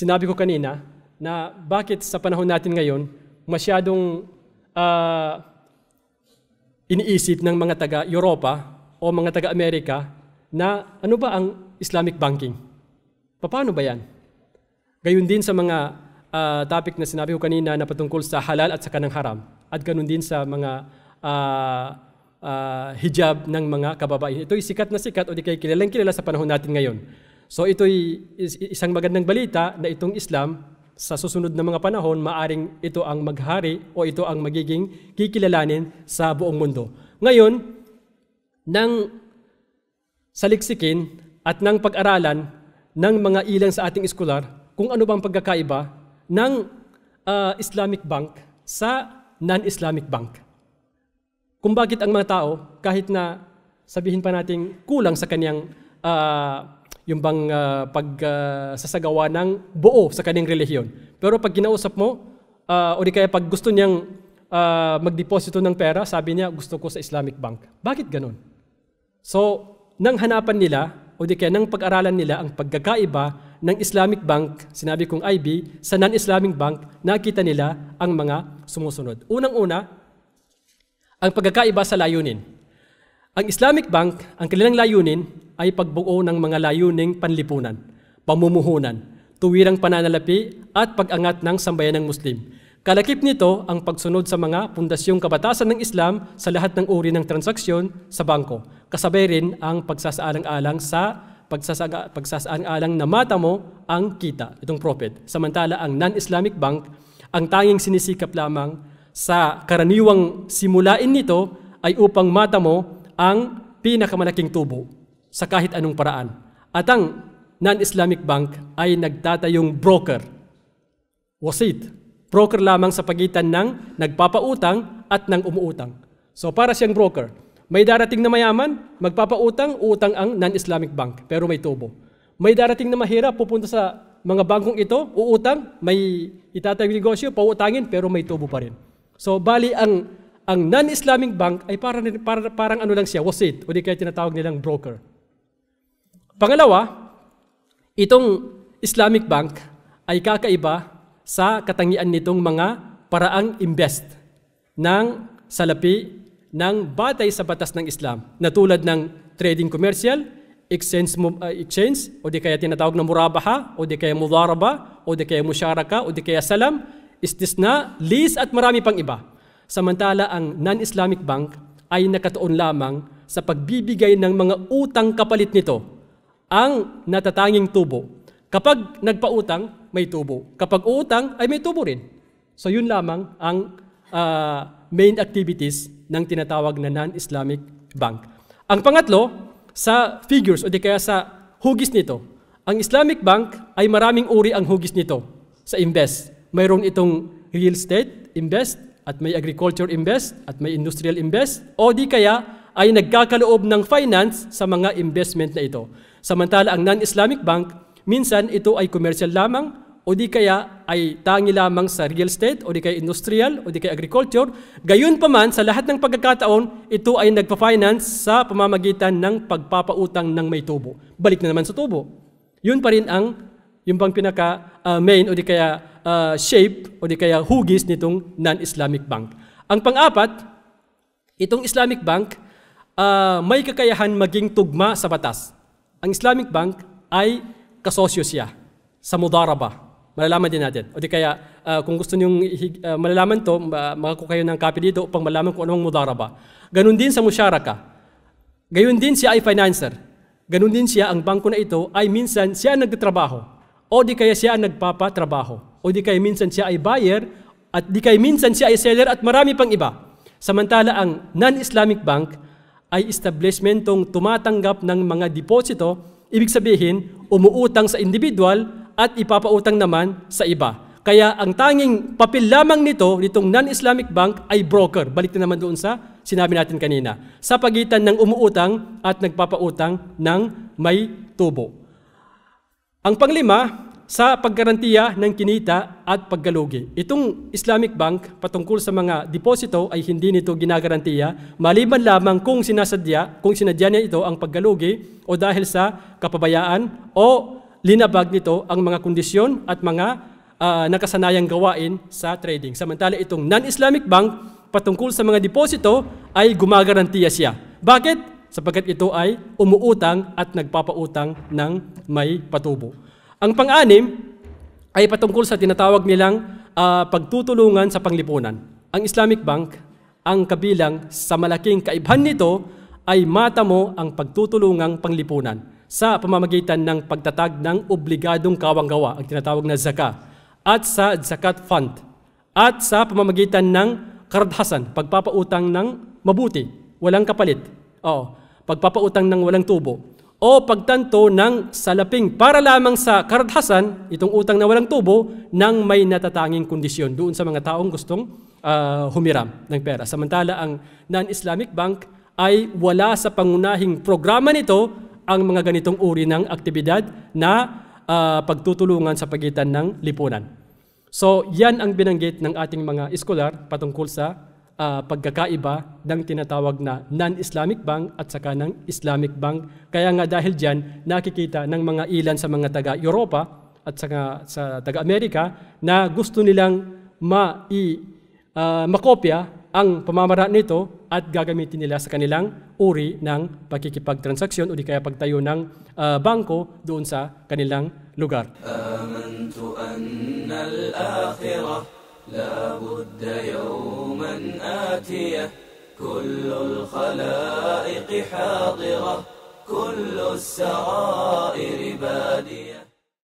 Sinabi ko kanina na bakit sa panahon natin ngayon, masyadong uh, iniisip ng mga taga-Europa o mga taga-Amerika na ano ba ang Islamic banking? Paano ba yan? Gayun din sa mga uh, topic na sinabi ko kanina na patungkol sa halal at sa kanang haram. At ganun din sa mga uh, uh, hijab ng mga kababae. Ito'y sikat na sikat o di kayo kilalang kilala sa panahon natin ngayon. So ito'y isang magandang balita na itong Islam sa susunod na mga panahon maaring ito ang maghari o ito ang magiging kikilalanin sa buong mundo. Ngayon, nang saliksikin at nang pag-aralan ng mga ilang sa ating eskular kung ano bang pagkakaiba ng uh, Islamic Bank sa non-Islamic Bank. Kung bakit ang mga tao, kahit na sabihin pa nating kulang sa kanyang uh, yung bang uh, pagsasagawa uh, ng buo sa kanyang relihiyon. Pero pag ginausap mo, uh, o di kaya pag gusto niyang uh, magdeposito ng pera, sabi niya, gusto ko sa Islamic Bank. Bakit ganun? So, nang hanapan nila, o di kaya nang pag-aralan nila ang pagkakaiba ng Islamic Bank, sinabi kong IB, sa non-Islamic Bank, nakita nila ang mga sumusunod. Unang-una, ang pagkakaiba sa layunin. Ang Islamic Bank, ang kanilang layunin ay pagbuo ng mga layuning panlipunan, pamumuhunan, tuwirang pananalapi at pagangat ng sambayanang Muslim. Kalakip nito ang pagsunod sa mga pundasyong kabatasan ng Islam sa lahat ng uri ng transaksyon sa bangko, kasabay rin ang pagsasaalang-alang sa pagsasaalang-alang na mata mo ang kita, itong profit. Samantala ang non-Islamic bank, ang tanging sinisikap lamang sa karaniwang simulain nito ay upang mata mo ang pinakamalaking tubo sa kahit anong paraan. At ang non-Islamic bank ay nagtatayong broker. Wasit. Broker lamang sa pagitan ng nagpapautang at ng umuutang. So para siyang broker. May darating na mayaman, magpapautang, utang ang non-Islamic bank, pero may tubo. May darating na mahirap, pupunta sa mga bangkong ito, uutang, may itatayong negosyo, pauutangin, pero may tubo pa rin. So bali ang ang non-Islamic bank ay parang, parang, parang ano lang siya, wasit, o di kaya tinatawag nilang broker. Pangalawa, itong Islamic Bank ay kakaiba sa katangian nitong mga paraang invest ng salapi ng batay sa batas ng Islam na tulad ng trading commercial, exchange, uh, exchange o di kaya tinatawag na murabaha o di kaya mudaraba o di kaya musyaraka o di kaya salam, istisna, lease at marami pang iba. Samantala ang non-Islamic bank ay nakatuon lamang sa pagbibigay ng mga utang kapalit nito ang natatanging tubo. Kapag nagpautang, may tubo. Kapag uutang, ay may tubo rin. So yun lamang ang uh, main activities ng tinatawag na non-Islamic bank. Ang pangatlo, sa figures o di kaya sa hugis nito, ang Islamic bank ay maraming uri ang hugis nito sa invest. Mayroon itong real estate invest at may agriculture invest at may industrial invest o di kaya ay nagkakaloob ng finance sa mga investment na ito. Samantala ang non-Islamic bank, minsan ito ay commercial lamang o di kaya ay tangi lamang sa real estate o di kaya industrial o di kaya agriculture. Gayun pa man, sa lahat ng pagkakataon, ito ay nagpa-finance sa pamamagitan ng pagpapautang ng may tubo. Balik na naman sa tubo. Yun pa rin ang yung bang pinaka uh, main o di kaya uh, shape o di kaya hugis nitong non-Islamic bank. Ang pang-apat, itong Islamic bank uh, may kakayahan maging tugma sa batas. Ang Islamic Bank ay kasosyo siya sa mudaraba. Malalaman din natin. O di kaya, uh, kung gusto niyong uh, malalaman to, uh, makakuha kayo ng copy dito upang malaman kung anong mudaraba. Ganun din sa Musharaka. Gayun din siya ay financer. Ganun din siya, ang bangko na ito ay minsan siya ang nagtatrabaho. O di kaya siya ang nagpapatrabaho. O di kaya minsan siya ay buyer at di kaya minsan siya ay seller at marami pang iba. Samantala ang non-Islamic bank ay establishmentong tumatanggap ng mga deposito, ibig sabihin, umuutang sa individual at ipapautang naman sa iba. Kaya ang tanging papel lamang nito, nitong non-Islamic bank, ay broker. Balik na naman doon sa sinabi natin kanina. Sa pagitan ng umuutang at nagpapautang ng may tubo. Ang panglima, sa paggarantiya ng kinita at paggalugi. Itong Islamic Bank patungkol sa mga deposito ay hindi nito ginagarantiya maliban lamang kung sinasadya, kung sinadya niya ito ang paggalugi o dahil sa kapabayaan o linabag nito ang mga kondisyon at mga uh, nakasanayang gawain sa trading. Samantala itong non-Islamic bank patungkol sa mga deposito ay gumagarantiya siya. Bakit? Sapagkat ito ay umuutang at nagpapautang ng may patubo. Ang pang-anim ay patungkol sa tinatawag nilang uh, pagtutulungan sa panglipunan. Ang Islamic Bank ang kabilang sa malaking kaibhan nito ay matamo ang pagtutulungang panglipunan sa pamamagitan ng pagtatag ng obligadong kawanggawa, ang tinatawag na zaka, at sa zakat fund, at sa pamamagitan ng kardhasan, pagpapautang ng mabuti, walang kapalit. o pagpapautang ng walang tubo o pagtanto ng salaping para lamang sa karadhasan, itong utang na walang tubo, ng may natatanging kondisyon doon sa mga taong gustong uh, humiram ng pera. Samantala ang non-Islamic bank ay wala sa pangunahing programa nito ang mga ganitong uri ng aktibidad na uh, pagtutulungan sa pagitan ng lipunan. So yan ang binanggit ng ating mga iskolar patungkol sa uh, pagkakaiba ng tinatawag na non-Islamic bank at saka ng Islamic bank. Kaya nga dahil diyan nakikita ng mga ilan sa mga taga-Europa at saka sa taga-Amerika na gusto nilang mai uh, ah, makopya ang pamamaraan nito at gagamitin nila sa kanilang uri ng pakikipagtransaksyon o di kaya pagtayo ng uh, bangko doon sa kanilang lugar. Amantu anna al-akhirah لا بد يوما آتية كل الخلائق حاضرة كل السرائر بادية